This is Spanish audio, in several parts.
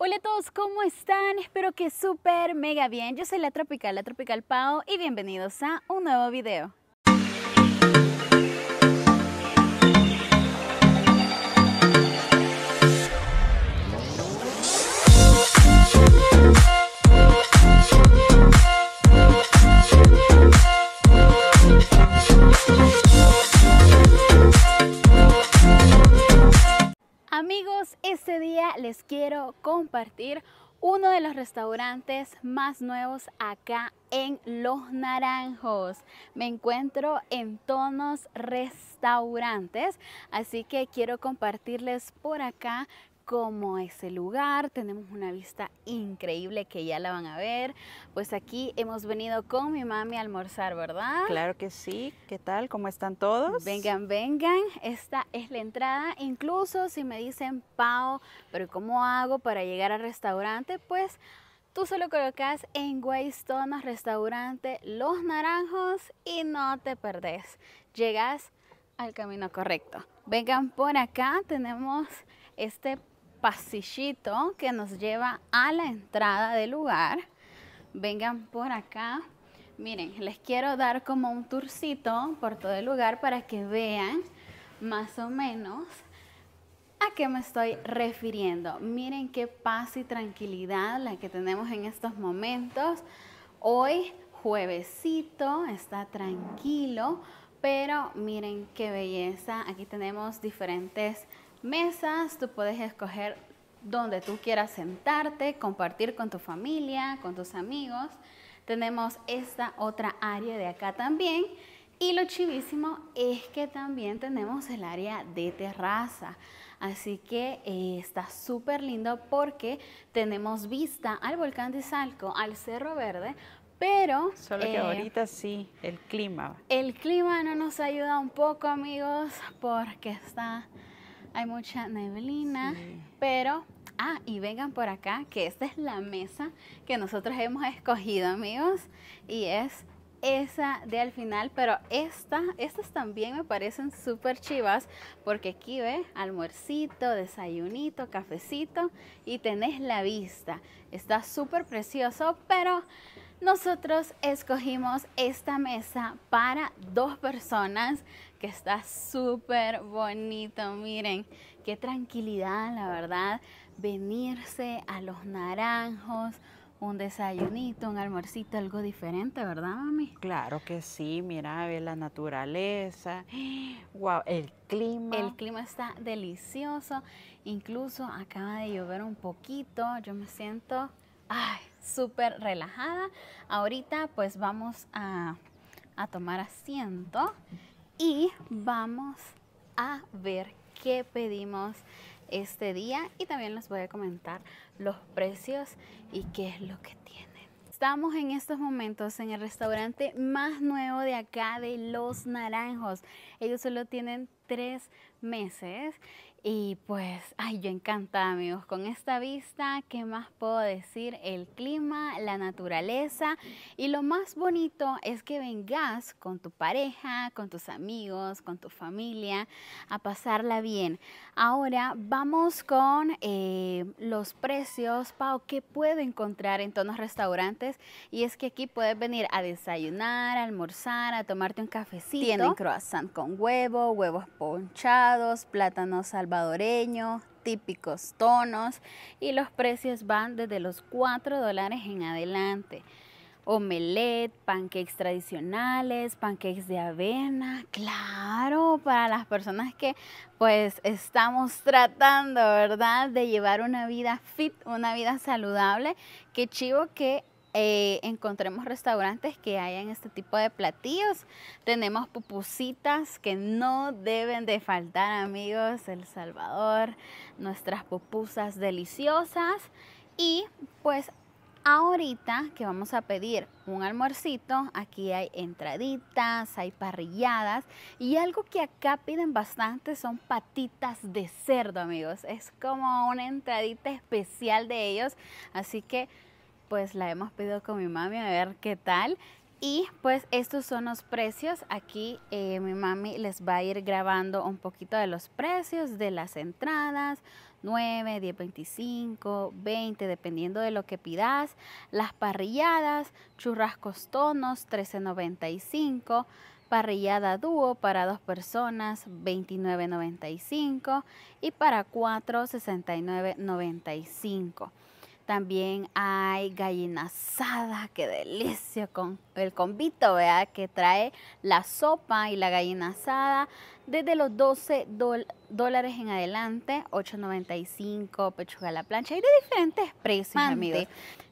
Hola a todos, ¿cómo están? Espero que súper mega bien. Yo soy la Tropical, la Tropical Pau y bienvenidos a un nuevo video. este día les quiero compartir uno de los restaurantes más nuevos acá en Los Naranjos. Me encuentro en Tonos Restaurantes, así que quiero compartirles por acá como es el lugar. Tenemos una vista increíble que ya la van a ver. Pues aquí hemos venido con mi mami a almorzar, ¿verdad? Claro que sí. ¿Qué tal? ¿Cómo están todos? Vengan, vengan. Esta es la entrada. Incluso si me dicen, Pau, pero ¿cómo hago para llegar al restaurante? Pues... Tú solo colocas en Guaystonas Restaurante Los Naranjos y no te perdés. Llegas al camino correcto. Vengan por acá, tenemos este pasillito que nos lleva a la entrada del lugar. Vengan por acá. Miren, les quiero dar como un tourcito por todo el lugar para que vean más o menos a qué me estoy refiriendo. Miren qué paz y tranquilidad la que tenemos en estos momentos. Hoy juevesito, está tranquilo, pero miren qué belleza. Aquí tenemos diferentes mesas, tú puedes escoger donde tú quieras sentarte, compartir con tu familia, con tus amigos. Tenemos esta otra área de acá también. Y lo chivísimo es que también tenemos el área de terraza. Así que eh, está súper lindo porque tenemos vista al volcán de Salco, al Cerro Verde, pero... Solo que eh, ahorita sí, el clima. El clima no nos ayuda un poco, amigos, porque está hay mucha neblina, pero Ah, y vengan por acá, que esta es la mesa que nosotros hemos escogido, amigos. Y es esa de al final, pero esta, estas también me parecen súper chivas, porque aquí ve almuercito, desayunito, cafecito y tenés la vista. Está súper precioso, pero nosotros escogimos esta mesa para dos personas que está súper bonito. Miren, qué tranquilidad, la verdad, venirse a los naranjos, un desayunito, un almuercito, algo diferente, ¿verdad, mami? Claro que sí, mira, ver la naturaleza, wow, el clima. El clima está delicioso, incluso acaba de llover un poquito, yo me siento súper relajada. Ahorita pues vamos a tomar asiento y vamos a ver qué pedimos este día y también les voy a comentar los precios y qué es lo que tienen. Estamos en estos momentos en el restaurante más nuevo de acá de Los Naranjos. Ellos solo tienen tres meses y pues, ay, yo encanta amigos, con esta vista, ¿qué más puedo decir? El clima, la naturaleza y lo más bonito es que vengas con tu pareja, con tus amigos, con tu familia a pasarla bien. Ahora vamos con eh, los precios, Pau, qué puedo encontrar en todos los restaurantes? Y es que aquí puedes venir a desayunar, a almorzar, a tomarte un cafecito. Tienen croissant con huevo, huevos ponchados, plátanos al salvadoreños, típicos tonos y los precios van desde los 4 dólares en adelante. Omelet, pancakes tradicionales, pancakes de avena, claro, para las personas que pues estamos tratando, ¿verdad? De llevar una vida fit, una vida saludable. Qué chivo que eh, encontremos restaurantes que hayan este tipo de platillos. Tenemos pupusitas que no deben de faltar, amigos, El Salvador, nuestras pupusas deliciosas. Y pues ahorita que vamos a pedir un almuercito, aquí hay entraditas, hay parrilladas y algo que acá piden bastante son patitas de cerdo, amigos. Es como una entradita especial de ellos, así que pues la hemos pedido con mi mami a ver qué tal. Y pues estos son los precios. Aquí eh, mi mami les va a ir grabando un poquito de los precios de las entradas. 9, 10, 25, 20, dependiendo de lo que pidas. Las parrilladas, churrascos tonos, 13.95. Parrillada dúo para dos personas, 29.95. Y para cuatro, 69.95. También hay gallina asada, qué delicia con el convito, vea, que trae la sopa y la gallina asada desde los 12 dólares en adelante, 8.95 pechuga a la plancha y de diferentes precios, amigos.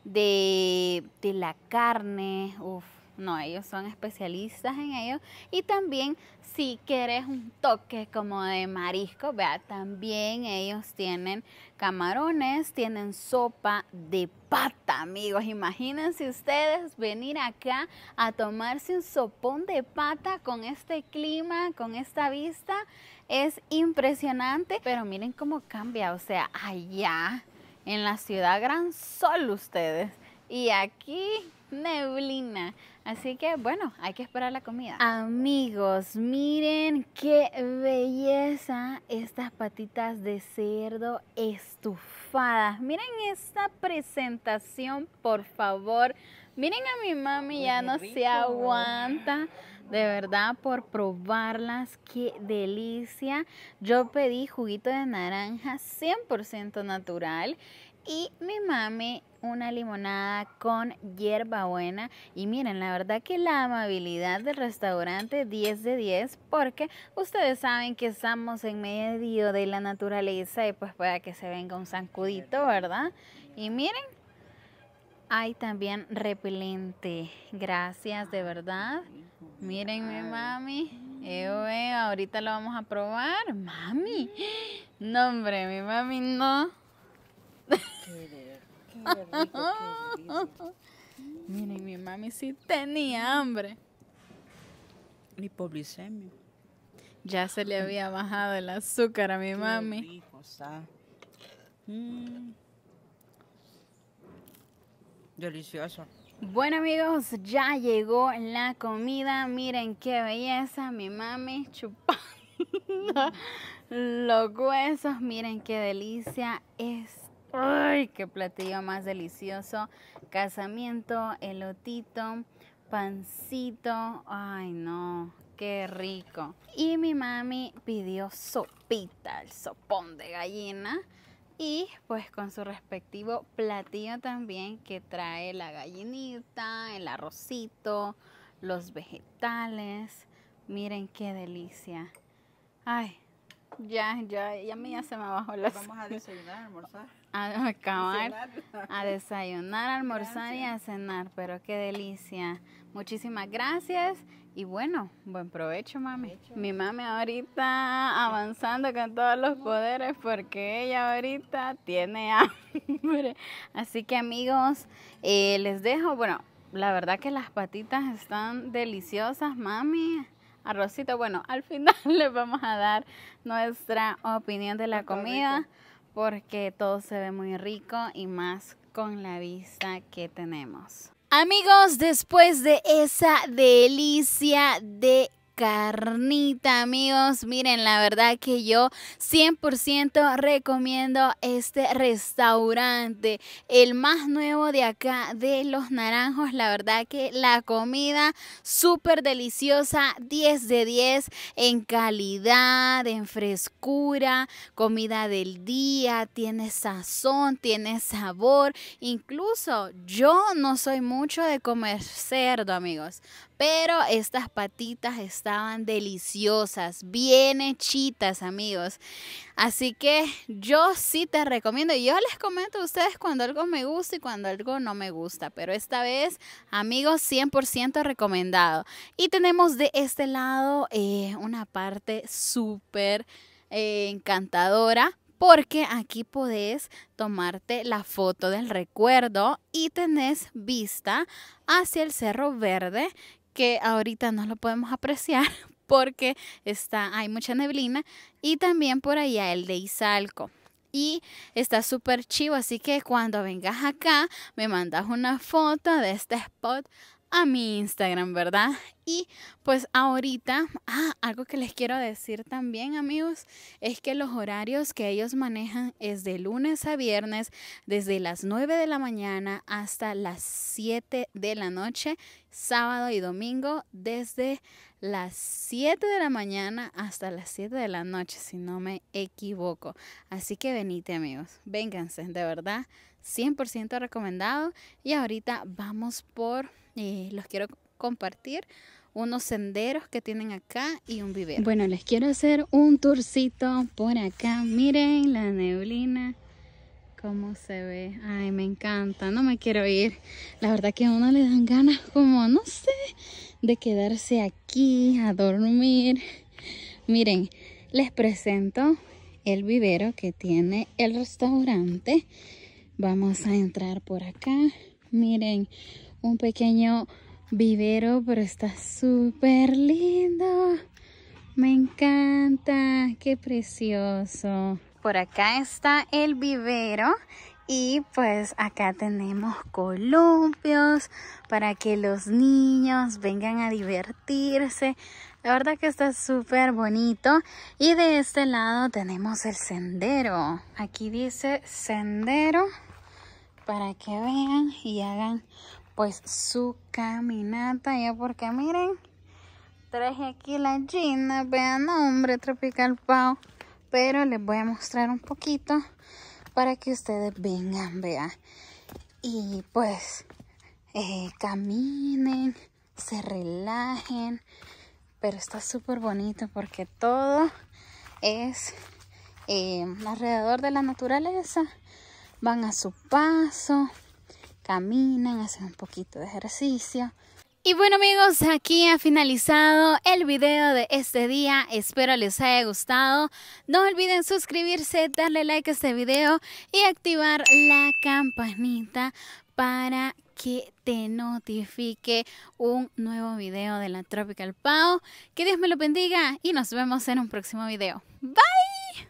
De, de la carne, uff, no, ellos son especialistas en ello. Y también si quieres un toque como de marisco, vea, también ellos tienen camarones, tienen sopa de pata, amigos. Imagínense ustedes venir acá a tomarse un sopón de pata con este clima, con esta vista. Es impresionante, pero miren cómo cambia, o sea, allá en la ciudad gran sol ustedes. Y aquí neblina. Así que bueno, hay que esperar la comida. Amigos, miren qué belleza estas patitas de cerdo estufadas. Miren esta presentación, por favor. Miren a mi mami, ya no se aguanta. De verdad, por probarlas, qué delicia. Yo pedí juguito de naranja 100% natural y mi mami una limonada con hierbabuena. Y miren, la verdad que la amabilidad del restaurante 10 de 10 porque ustedes saben que estamos en medio de la naturaleza y pues pueda que se venga un zancudito, ¿verdad? Y miren, hay también repelente. Gracias, de verdad. Miren mi mami. Eh, ahorita lo vamos a probar. Mami. No, hombre, mi mami no. Miren, mi mami sí tenía hambre. poblicemio. Ya se le había bajado el azúcar a mi mami. Mm. Delicioso. Bueno amigos, ya llegó la comida. Miren qué belleza. Mi mami chupando los huesos. Miren qué delicia es ¡Ay, qué platillo más delicioso! Casamiento, elotito, pancito. ¡Ay, no! ¡Qué rico! Y mi mami pidió sopita, el sopón de gallina. Y pues con su respectivo platillo también que trae la gallinita, el arrocito, los vegetales. Miren qué delicia. Ay, ya, ya, ya, me se me bajó la Vamos a desayunar, almorzar. a acabar, a desayunar, a almorzar y a cenar. Pero qué delicia. Muchísimas gracias y bueno, buen provecho, mami. Mi mami ahorita avanzando con todos los poderes porque ella ahorita tiene hambre. Así que amigos, eh, les dejo, bueno, la verdad que las patitas están deliciosas, mami arrocito. Bueno, al final les vamos a dar nuestra opinión de la comida porque todo se ve muy rico y más con la vista que tenemos. Amigos, después de esa delicia de carnita, amigos. Miren, la verdad que yo 100% recomiendo este restaurante, el más nuevo de acá de Los Naranjos. La verdad que la comida súper deliciosa, 10 de 10 en calidad, en frescura, comida del día, tiene sazón, tiene sabor. Incluso yo no soy mucho de comer cerdo, amigos, pero estas patitas estaban deliciosas, bien hechitas, amigos. Así que yo sí te recomiendo. Yo les comento a ustedes cuando algo me gusta y cuando algo no me gusta. Pero esta vez, amigos, 100% recomendado. Y tenemos de este lado eh, una parte súper eh, encantadora porque aquí podés tomarte la foto del recuerdo y tenés vista hacia el Cerro Verde que ahorita no lo podemos apreciar porque está, hay mucha neblina y también por allá el de Izalco. Y está súper chivo, así que cuando vengas acá me mandas una foto de este spot a mi Instagram, ¿verdad? Y pues ahorita, ah, algo que les quiero decir también, amigos, es que los horarios que ellos manejan es de lunes a viernes, desde las 9 de la mañana hasta las 7 de la noche, sábado y domingo, desde las 7 de la mañana hasta las 7 de la noche, si no me equivoco. Así que venite, amigos, vénganse, de verdad 100% recomendado. Y ahorita vamos por, eh, los quiero compartir, unos senderos que tienen acá y un vivero. Bueno, les quiero hacer un tourcito por acá. Miren la neblina cómo se ve. Ay, me encanta, no me quiero ir. La verdad que a uno le dan ganas como, no sé, de quedarse aquí a dormir. Miren, les presento el vivero que tiene el restaurante. Vamos a entrar por acá. Miren, un pequeño vivero, pero está súper lindo. Me encanta, qué precioso. Por acá está el vivero y pues acá tenemos columpios para que los niños vengan a divertirse. La verdad que está súper bonito. Y de este lado tenemos el sendero. Aquí dice sendero para que vean y hagan pues su caminata. Ya porque miren, traje aquí la gina. Vean, hombre, tropical pau. Pero les voy a mostrar un poquito para que ustedes vengan, vean. Y pues eh, caminen, se relajen. Pero está súper bonito porque todo es eh, alrededor de la naturaleza. Van a su paso, caminan, hacen un poquito de ejercicio. Y bueno amigos, aquí ha finalizado el video de este día, espero les haya gustado. No olviden suscribirse, darle like a este video y activar la campanita para que te notifique un nuevo video de la Tropical Pau. Que Dios me lo bendiga y nos vemos en un próximo video. Bye!